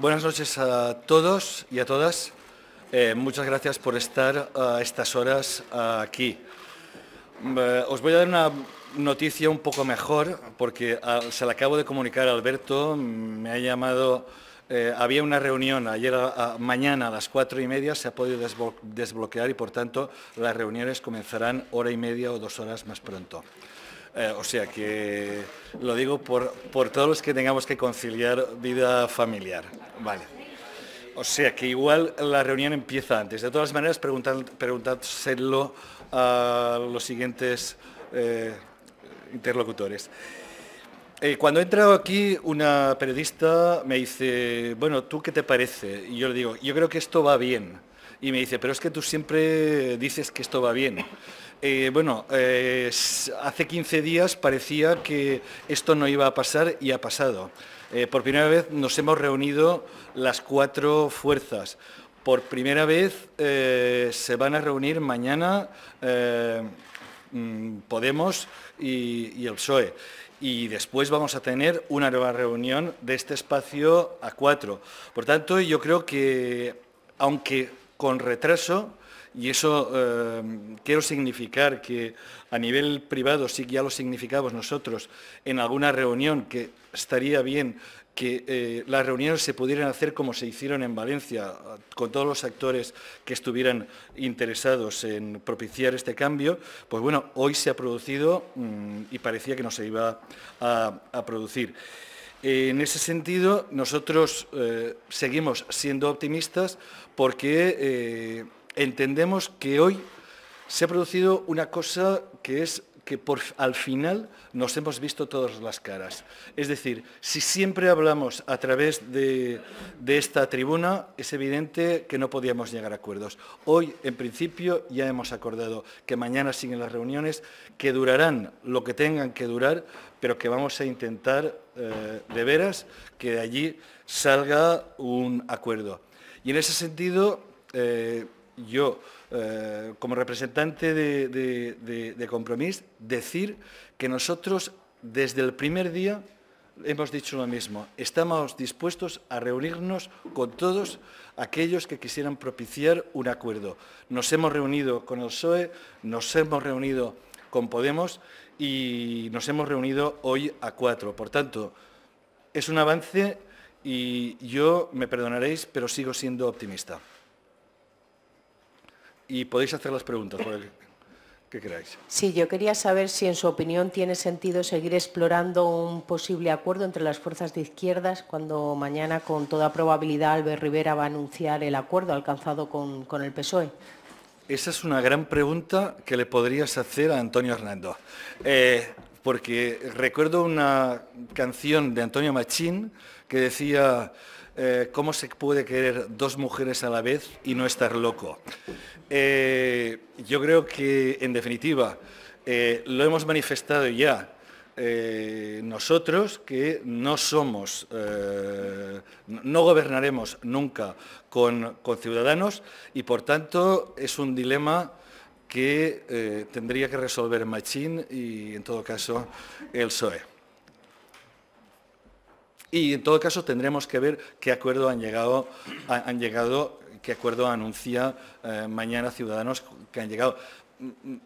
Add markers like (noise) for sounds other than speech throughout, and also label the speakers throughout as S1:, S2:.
S1: Buenas noches a todos y a todas. Eh, muchas gracias por estar a estas horas aquí. Mm, eh, os voy a dar una noticia un poco mejor porque se la acabo de comunicar a Alberto. Mm, me ha llamado, eh, había una reunión ayer mañana a las cuatro y media, se ha podido desbloquear y por tanto las reuniones comenzarán hora y media o dos horas más pronto. Eh, o sea que lo digo por, todos los que tengamos que conciliar vida familiar. Vale. O sea que igual la reunión empieza antes. De todas maneras, preguntárselo a los siguientes eh, interlocutores. Eh, cuando cuando entrado aquí una periodista me dice, bueno, ¿tú qué te parece? Y yo le digo, yo creo que esto va bien y me dice, pero es que tú siempre dices que esto va bien. Eh, bueno, eh, hace 15 días parecía que esto no iba a pasar y ha pasado. Eh, por primera vez nos hemos reunido las cuatro fuerzas. Por primera vez se van a reunir mañana mm, Podemos y el PSOE y después vamos a tener una nueva reunión de este espacio a cuatro. Por tanto, yo creo que, aunque con retraso y eso eh, quiero significar que a nivel privado sí que ya lo significamos nosotros en alguna reunión que estaría bien que eh, las reuniones se pudieran hacer como se hicieron en Valencia, con todos los actores que estuvieran interesados en propiciar este cambio, pues bueno, hoy se ha producido mm, y parecía que no se iba a producir. En ese sentido, nosotros eh, seguimos siendo optimistas porque eh, entendemos que hoy se ha producido una cosa que es que por, al final nos hemos visto todas las caras. Es decir, si siempre hablamos a través de, esta tribuna, es evidente que no podíamos llegar a acuerdos. Hoy, en principio, ya hemos acordado que mañana siguen las reuniones, que durarán lo que tengan que durar, pero que vamos a intentar, eh, de veras, que de allí salga un acuerdo. Y en ese sentido, eh, yo eh, como representante de, de, Compromís, decir que nosotros desde el primer día hemos dicho lo mismo. Estamos dispuestos a reunirnos con todos aquellos que quisieran propiciar un acuerdo. Nos hemos reunido con el PSOE, nos hemos reunido con Podemos y nos hemos reunido hoy a cuatro. Por tanto, es un avance y yo, me perdonaréis, pero sigo siendo optimista y podéis hacer las preguntas que queráis. Sí, yo quería saber si en su opinión tiene sentido seguir explorando un posible acuerdo entre las fuerzas de izquierdas cuando mañana con toda probabilidad Albert Rivera va a anunciar el acuerdo alcanzado con, el PSOE. Esa es una gran pregunta que le podrías hacer a Antonio Hernando. Eh, porque recuerdo una canción de Antonio Machín que decía, eh, ¿cómo se puede querer dos mujeres a la vez y no estar loco? Eh, yo creo que, en definitiva, eh, lo hemos manifestado ya. Eh, nosotros que no somos, no gobernaremos nunca con, ciudadanos y por tanto es un dilema que tendría que resolver Machín y en todo caso el PSOE. Y en todo caso tendremos que ver qué acuerdo han llegado, han llegado qué acuerdo anuncia eh, mañana Ciudadanos que han llegado. Mm, mm,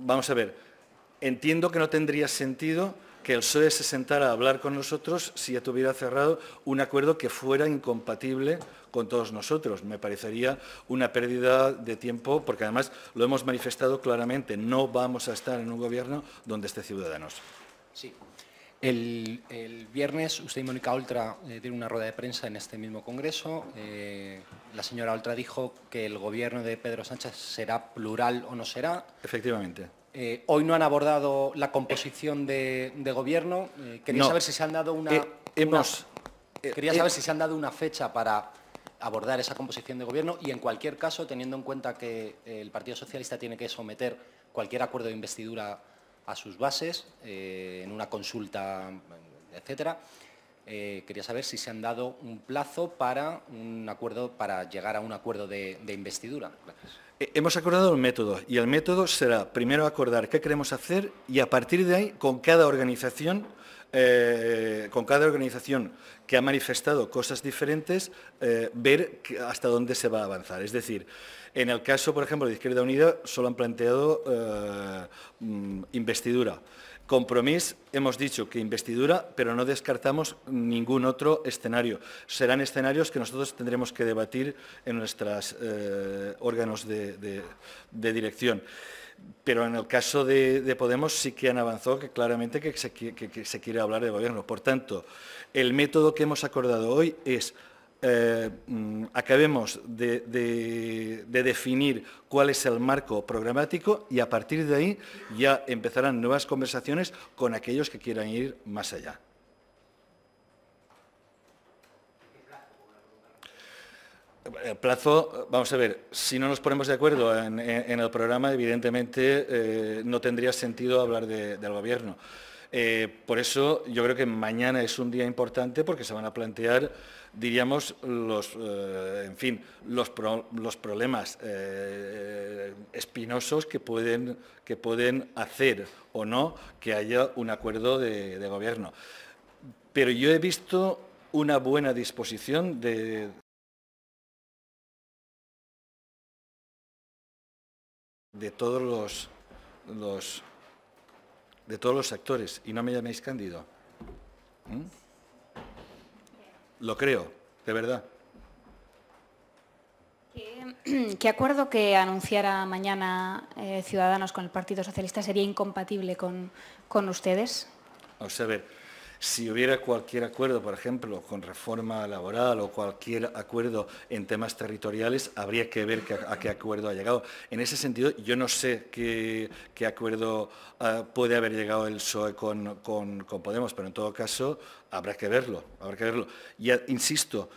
S1: vamos a ver, entiendo que no tendría sentido que el PSOE se sentara a hablar con nosotros si ya tuviera cerrado un acuerdo que fuera incompatible con todos nosotros. Me parecería una pérdida de tiempo, porque además lo hemos manifestado claramente, no vamos a estar en un gobierno donde esté Ciudadanos. Sí. El, viernes usted y Mónica Oltra tienen eh, una rueda de prensa en este mismo Congreso. Eh, la señora Oltra dijo que el gobierno de Pedro Sánchez será plural o no será. Efectivamente. Eh, hoy no han abordado la composición de, gobierno. quería saber si se han dado una, quería saber si se han dado una fecha para abordar esa composición de gobierno y en cualquier caso, teniendo en cuenta que el Partido Socialista tiene que someter cualquier acuerdo de investidura a sus bases eh, en una consulta, etcétera. Eh, quería saber si se han dado un plazo para un acuerdo para llegar a un acuerdo de, investidura. Eh, hemos acordado el método y el método será primero acordar qué queremos hacer y a partir de ahí con cada organización eh, con cada organización que ha manifestado cosas diferentes, eh, ver hasta dónde se va a avanzar. Es decir, en el caso, por ejemplo, de Izquierda Unida, solo han planteado eh, mm, investidura. Compromís, hemos dicho que investidura, pero no descartamos ningún otro escenario. Serán escenarios que nosotros tendremos que debatir en nuestros órganos de dirección. Pero en el caso de, Podemos sí que han avanzado que claramente que se, quiere hablar de gobierno. Por tanto, el método que hemos acordado hoy es eh, mm, acabemos de, definir cuál es el marco programático y a partir de ahí ya empezarán nuevas conversaciones con aquellos que quieran ir más allá. El eh, plazo, vamos a ver, si no nos ponemos de acuerdo en, el programa, evidentemente eh, no tendría sentido hablar del Gobierno. Eh, por eso yo creo que mañana es un día importante porque se van a plantear, diríamos, los, en fin, los, problemas espinosos que pueden, que pueden hacer o no que haya un acuerdo de gobierno. Pero yo he visto una buena disposición de, de todos los, de todos los actores y no me llaméis Cándido. ¿Mm? Lo creo, de verdad. ¿Qué, (clears throat) acuerdo que anunciara mañana eh, Ciudadanos con el Partido Socialista sería incompatible con, con ustedes? a ver, si hubiera cualquier acuerdo, por ejemplo, con reforma laboral o cualquier acuerdo en temas territoriales, habría que ver a qué acuerdo ha llegado. En ese sentido, yo no sé qué, acuerdo ah, puede haber llegado el PSOE con, Podemos, pero en todo caso habrá que verlo. Habrá que verlo. Y insisto,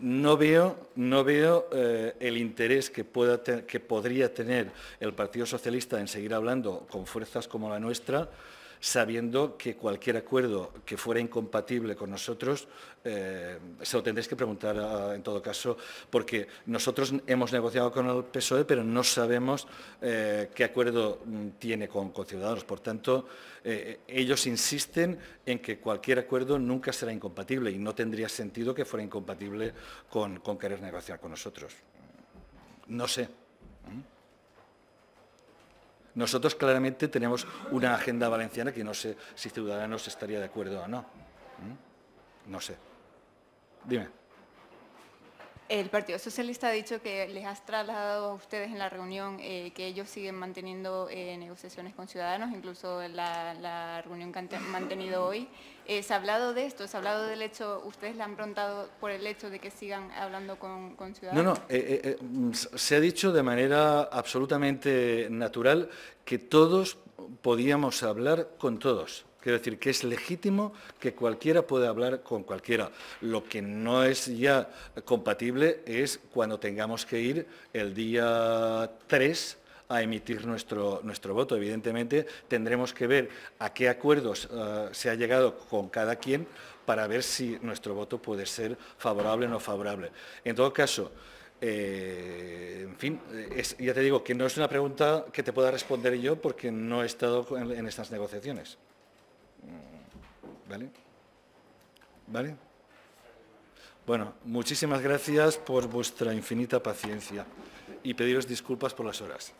S1: no veo, no veo eh, el interés que, pueda que podría tener el Partido Socialista en seguir hablando con fuerzas como la nuestra sabiendo que cualquier acuerdo que fuera incompatible con nosotros, eh, se lo tendréis que preguntar en todo caso, porque nosotros hemos negociado con el PSOE, pero no sabemos eh, qué acuerdo mm, tiene con, Ciudadanos. Por tanto, eh, ellos insisten en que cualquier acuerdo nunca será incompatible y no tendría sentido que fuera incompatible con querer negociar con nosotros. No sé. ¿Mm? Nosotros claramente tenemos una agenda valenciana que no sé si Ciudadanos estaría de acuerdo o no. ¿Mm? No sé. Dime. El Partido Socialista ha dicho que les ha trasladado a ustedes en la reunión eh, que ellos siguen manteniendo eh, negociaciones con ciudadanos, incluso la, la reunión que han mantenido hoy. ¿Se ha hablado de esto? ¿Se ha hablado del hecho, ustedes le han preguntado por el hecho de que sigan hablando con, con ciudadanos? No, no, eh, mm, se ha dicho de manera absolutamente natural que todos podíamos hablar con todos Quiero decir que es legítimo que cualquiera pueda hablar con cualquiera. Lo que no es ya compatible es cuando tengamos que ir el día 3 a emitir nuestro, nuestro voto. Evidentemente tendremos que ver a qué acuerdos eh, se ha llegado con cada quien para ver si nuestro voto puede ser favorable o no favorable. En todo caso, eh, en fin, ya te digo que no es una pregunta que te pueda responder yo porque no he estado en estas negociaciones. ¿Vale? Bueno, muchísimas gracias por vuestra infinita paciencia y pediros disculpas por las horas.